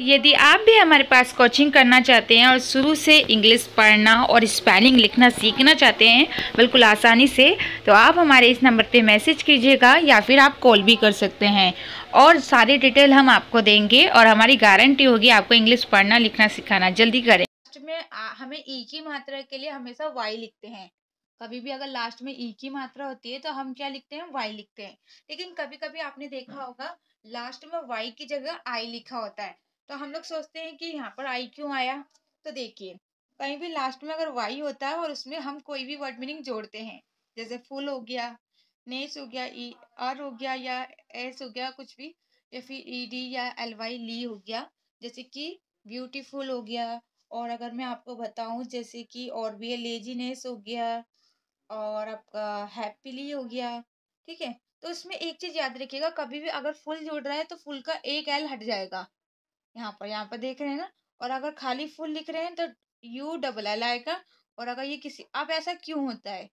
यदि आप भी हमारे पास कोचिंग करना चाहते हैं और शुरू से इंग्लिश पढ़ना और स्पेलिंग लिखना सीखना चाहते हैं बिल्कुल आसानी से तो आप हमारे इस नंबर पे मैसेज कीजिएगा या फिर आप कॉल भी कर सकते हैं और सारी डिटेल हम आपको देंगे और हमारी गारंटी होगी आपको इंग्लिश पढ़ना लिखना सिखाना जल्दी करें लास्ट में हमें ई e की मात्रा के लिए हमेशा वाई लिखते हैं कभी भी अगर लास्ट में ई e की मात्रा होती है तो हम क्या लिखते हैं वाई लिखते हैं लेकिन कभी कभी आपने देखा होगा लास्ट में वाई की जगह आई लिखा होता है तो हम लोग सोचते हैं कि यहाँ पर आई क्यों आया तो देखिए कहीं भी लास्ट में अगर वाई होता है और उसमें हम कोई भी वर्ड मीनिंग जोड़ते हैं जैसे फुल हो गया नेस हो गया ई आर हो गया या एस हो गया कुछ भी या फिर ई e डी या एल वाई ली हो गया जैसे कि ब्यूटीफुल हो गया और अगर मैं आपको बताऊं जैसे कि और भी है लेजीनेस हो गया और आपका हैप्पीली हो गया ठीक है तो उसमें एक चीज़ याद रखिएगा कभी भी अगर फुल जुड़ रहा है तो फुल का एक एल हट जाएगा यहाँ पर यहाँ पर देख रहे हैं ना और अगर खाली फुल लिख रहे हैं तो यू डबल एल आएगा और अगर ये किसी अब ऐसा क्यों होता है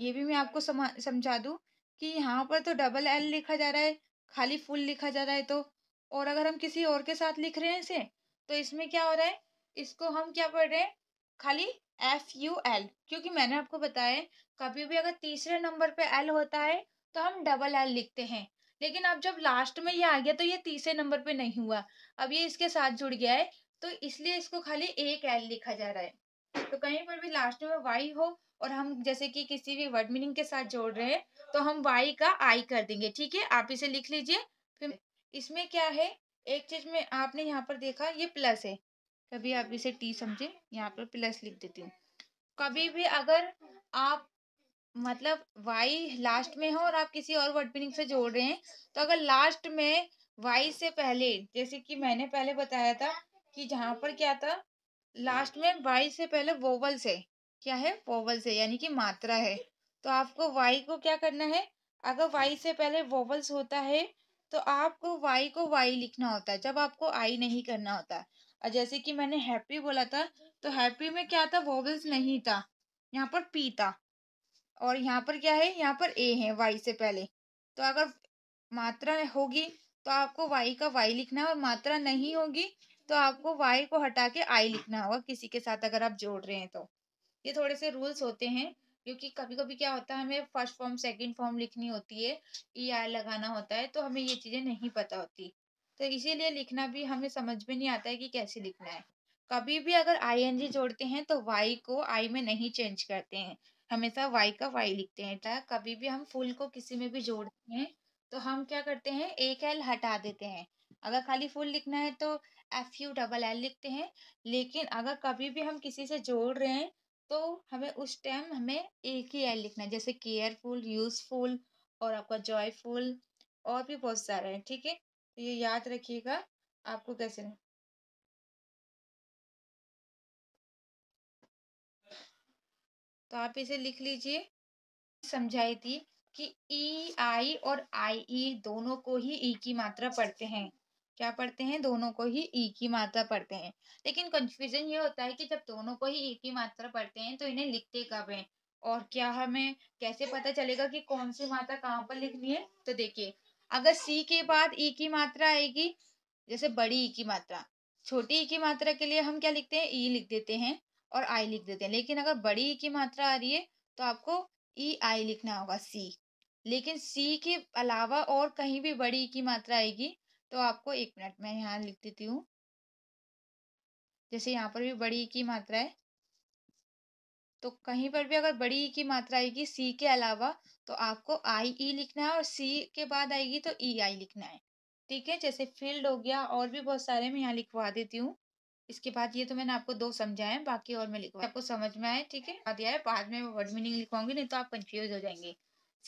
ये भी मैं आपको समझा दूँ कि यहाँ पर तो डबल एल लिखा जा रहा है खाली फुल लिखा जा रहा है तो और अगर हम किसी और के साथ लिख रहे हैं इसे तो इसमें क्या हो रहा है इसको हम क्या पढ़ रहे हैं खाली एफ यू एल क्योंकि मैंने आपको बताया कभी भी अगर तीसरे नंबर पे एल होता है तो हम डबल एल लिखते हैं लेकिन अब जब लास्ट में ये आ गया तो ये तीसरे नंबर पे नहीं हुआ अब ये इसके साथ जुड़ गया है तो इसलिए इसको खाली एक एल लिखा जा रहा है तो कहीं पर भी लास्ट में वाई हो और हम जैसे कि किसी भी वर्ड मीनिंग के साथ जोड़ रहे हैं तो हम वाई का आई कर देंगे ठीक है आप इसे लिख लीजिए फिर इसमें क्या है एक चीज में आपने यहाँ पर देखा ये प्लस है कभी आप इसे टी समझे यहाँ पर प्लस लिख देती हूँ कभी भी अगर आप मतलब वाई लास्ट में हो और आप किसी और वर्ड मीनिंग से जोड़ रहे हैं तो अगर लास्ट में वाई से पहले जैसे कि मैंने पहले बताया था कि जहाँ पर क्या था लास्ट में वाई से पहले वोवल से क्या है वोवल से यानी कि मात्रा है तो आपको वाई को क्या करना है अगर वाई से पहले वोवल्स होता है तो आपको वाई को वाई लिखना होता है जब आपको आई नहीं करना होता और जैसे कि मैंने हैप्पी बोला था तो हैप्पी में क्या था वोवल्स नहीं था यहाँ पर पी था और यहाँ पर क्या है यहाँ पर ए है वाई से पहले तो अगर मात्रा होगी तो आपको वाई का वाई लिखना है और मात्रा नहीं होगी तो आपको वाई को हटा के आई लिखना होगा किसी के साथ अगर आप जोड़ रहे हैं तो ये थोड़े से रूल्स होते हैं क्योंकि कभी कभी क्या होता है हमें फर्स्ट फॉर्म सेकंड फॉर्म लिखनी होती है ई e, आर लगाना होता है तो हमें ये चीज़ें नहीं पता होती तो इसीलिए लिखना भी हमें समझ में नहीं आता है कि कैसे लिखना है कभी भी अगर आई एन जी जोड़ते हैं तो वाई को आई में नहीं चेंज करते हैं हमेशा वाई का वाई लिखते हैं बेटा कभी भी हम फुल को किसी में भी जोड़ते हैं तो हम क्या करते हैं एक एल हटा देते हैं अगर खाली फुल लिखना है तो एफ यू डबल एल लिखते हैं लेकिन अगर कभी भी हम किसी से जोड़ रहे हैं तो हमें उस टाइम हमें एक ही एल लिखना है जैसे केयरफुल यूजफुल और आपका जॉयफुल और भी बहुत सारे हैं ठीक है तो ये याद रखिएगा आपको कैसे तो आप इसे लिख लीजिए समझाई थी कि ई आई और आई ई दोनों को ही ई की मात्रा पढ़ते हैं क्या पढ़ते हैं दोनों को ही ई की मात्रा पढ़ते हैं लेकिन कंफ्यूजन ये होता है कि जब दोनों को ही ई की मात्रा पढ़ते हैं तो इन्हें लिखते कब हैं और क्या हमें कैसे पता चलेगा कि कौन सी मात्रा कहाँ पर लिखनी है तो देखिए अगर सी के बाद ई की मात्रा आएगी जैसे बड़ी ई की मात्रा छोटी ई की मात्रा के लिए हम क्या लिखते हैं ई लिख देते हैं और आई लिख देते हैं लेकिन अगर बड़ी ई e की मात्रा आ रही है तो आपको ई e, आई लिखना होगा सी लेकिन सी के अलावा और कहीं भी बड़ी ई e की मात्रा आएगी तो आपको एक मिनट में यहाँ लिख देती हूँ जैसे यहाँ पर भी बड़ी ई की मात्रा है तो कहीं पर भी अगर बड़ी ई की मात्रा आएगी सी के अलावा तो आपको आई ई लिखना है और सी के बाद आएगी तो ई आई लिखना है ठीक है जैसे फील्ड हो गया और भी बहुत सारे मैं यहाँ लिखवा देती हूँ इसके बाद ये तो मैंने आपको दो समझाए बाकी और मैं लिखवा आपको समझ में आए ठीक है बाद में वर्ड मीनिंग लिखवाऊंगी नहीं तो आप कंफ्यूज हो जाएंगे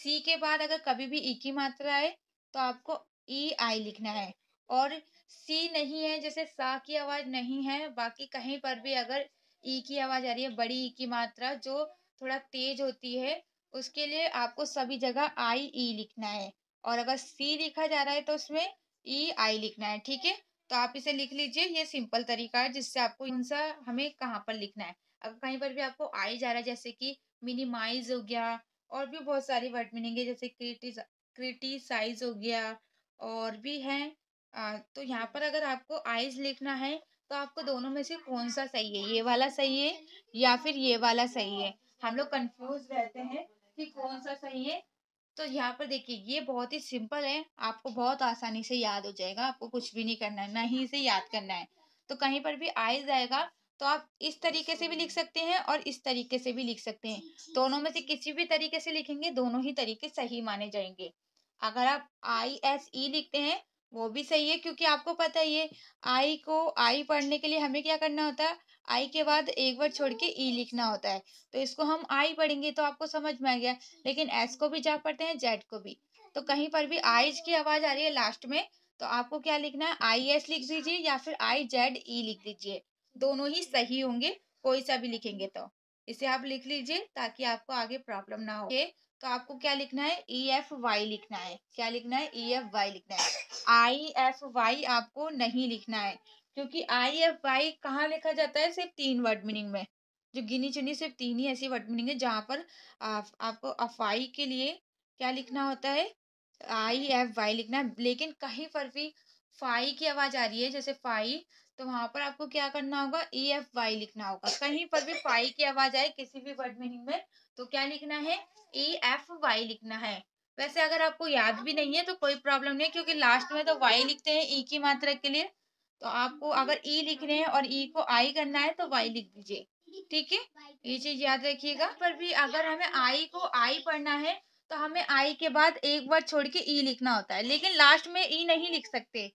सी के बाद अगर कभी भी ई e की मात्रा आए तो आपको ई e, आई लिखना है और सी नहीं है जैसे सा की आवाज नहीं है बाकी कहीं पर भी अगर ई e की आवाज आ रही है बड़ी ई की मात्रा जो थोड़ा तेज होती है उसके लिए आपको सभी जगह आई ई लिखना है और अगर सी लिखा जा रहा है तो उसमें ई आई लिखना है ठीक है तो आप इसे लिख लीजिए ये सिंपल तरीका है जिससे आपको कौन सा हमें कहाँ पर लिखना है अगर कहीं पर भी आपको आई जा रहा है जैसे कि मिनिमाइज हो गया और भी बहुत सारी वर्ड मीनिंग है जैसे क्रिटिसाइज हो गया और भी है आ, तो यहाँ पर अगर आपको आइज लिखना है तो आपको दोनों में से कौन सा सही है ये वाला सही है या फिर ये वाला सही है हम लोग कंफ्यूज रहते हैं कि कौन सा सही है तो यहाँ पर देखिए ये बहुत ही सिंपल है आपको बहुत आसानी से याद हो जाएगा आपको कुछ भी नहीं करना है ना ही इसे याद करना है तो कहीं पर भी आई जाएगा तो आप इस तरीके से भी लिख सकते हैं और इस तरीके से भी लिख सकते हैं दोनों में से किसी भी तरीके से लिखेंगे दोनों ही तरीके सही माने जाएंगे अगर आप आई एस ई लिखते हैं वो भी सही है क्योंकि आपको पता है ये आई को आई पढ़ने के लिए हमें क्या करना होता है आई के बाद एक बार छोड़ के ई लिखना होता है तो इसको हम आई पढ़ेंगे तो आपको समझ में आ गया लेकिन एस को भी जा पढ़ते हैं जेड को भी तो कहीं पर भी आईज की आवाज़ आ रही है लास्ट में तो आपको क्या लिखना है आई एस लिख दीजिए या फिर आई जेड ई लिख दीजिए दोनों ही सही होंगे कोई सा भी लिखेंगे तो इसे आप लिख लीजिए ताकि आपको आगे प्रॉब्लम ना हो तो आपको क्या लिखना है ई एफ वाई लिखना है क्या लिखना है ई एफ वाई लिखना है आई एफ वाई आपको नहीं लिखना है क्योंकि आई एफ वाई कहाँ लिखा जाता है सिर्फ तीन वर्ड मीनिंग में जो गिनी चुनी सिर्फ तीन ही ऐसी वर्ड मीनिंग है जहाँ पर आप, आपको अफाई के लिए क्या लिखना होता है आई एफ वाई लिखना है लेकिन कहीं पर भी फाई की आवाज़ आ रही है जैसे फाई तो वहां पर आपको क्या करना होगा ई एफ वाई लिखना होगा कहीं पर भी फाई की आवाज आए किसी भी वर्ड मीनिंग में तो क्या लिखना है ई एफ वाई लिखना है वैसे अगर आपको याद भी नहीं है तो कोई प्रॉब्लम नहीं क्योंकि लास्ट में तो वाई लिखते हैं ई e की मात्रा के लिए तो आपको अगर ई e लिख रहे हैं और ई e को आई करना है तो वाई लिख दीजिए ठीक है ये चीज याद रखिएगा पर भी अगर हमें आई को आई पढ़ना है तो हमें आई के बाद एक बार छोड़ के ई लिखना होता है लेकिन लास्ट में ई नहीं लिख सकते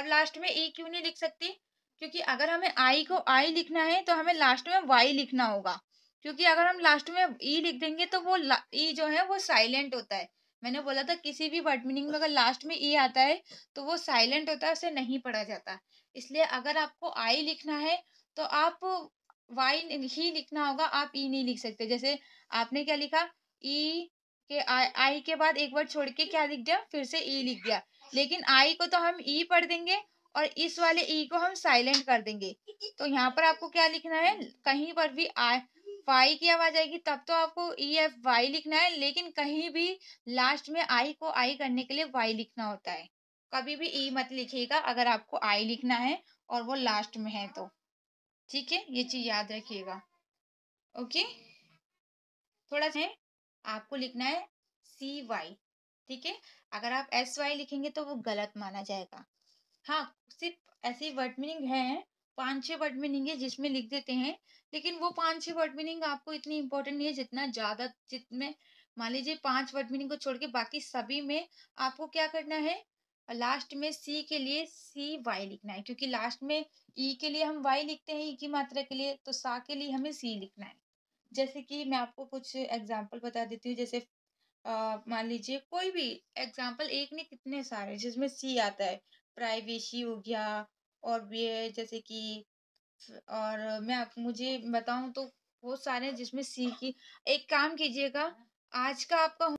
अब लास्ट में ई क्यों नहीं लिख सकती क्योंकि अगर हमें आई को आई लिखना है तो हमें लास्ट में वाई लिखना होगा क्योंकि अगर हम लास्ट में ई e लिख देंगे तो वो ई e जो है वो साइलेंट होता है मैंने बोला था किसी भी वर्ड मीनिंग में अगर लास्ट में ई e आता है तो वो साइलेंट होता है उसे नहीं पढ़ा जाता इसलिए अगर आपको आई लिखना है तो आप वाई ही लिखना होगा आप ई नहीं लिख सकते जैसे आपने क्या लिखा ई के आई आई के बाद एक वर्ड छोड़ के क्या लिख दिया फिर से ई लिख दिया लेकिन आई को तो हम ई पढ़ देंगे और इस वाले ई e को हम साइलेंट कर देंगे तो यहाँ पर आपको क्या लिखना है कहीं पर भी आई वाई की आवाज आएगी तब तो आपको ई एफ वाई लिखना है लेकिन कहीं भी लास्ट में आई को आई करने के लिए वाई लिखना होता है कभी भी ई e मत लिखिएगा अगर आपको आई लिखना है और वो लास्ट में है तो ठीक है ये चीज याद रखिएगा ओके थोड़ा सा आपको लिखना है सी वाई ठीक है अगर आप एस वाई लिखेंगे तो वो गलत माना जाएगा हाँ सिर्फ ऐसे वर्ड मीनिंग है पाँच छह वर्ड मीनिंग है जिसमें लिख देते हैं लेकिन वो पाँच छह वर्ड मीनिंग आपको इतनी इंपॉर्टेंट नहीं है जितना ज़्यादा जितने मान लीजिए पांच वर्ड मीनिंग को छोड़ के बाकी सभी में आपको क्या करना है लास्ट में सी के लिए सी वाई लिखना है क्योंकि लास्ट में ई e के लिए हम वाई लिखते हैं ई e की मात्रा के लिए तो सा के लिए हमें सी लिखना है जैसे कि मैं आपको कुछ एग्जाम्पल बता देती हूँ जैसे मान लीजिए कोई भी एग्जाम्पल एक ने कितने सारे जिसमें सी आता है प्राइवेसी हो गया और ये जैसे कि और मैं आप मुझे बताऊं तो बहुत सारे हैं जिसमें सी की एक काम कीजिएगा आज का आपका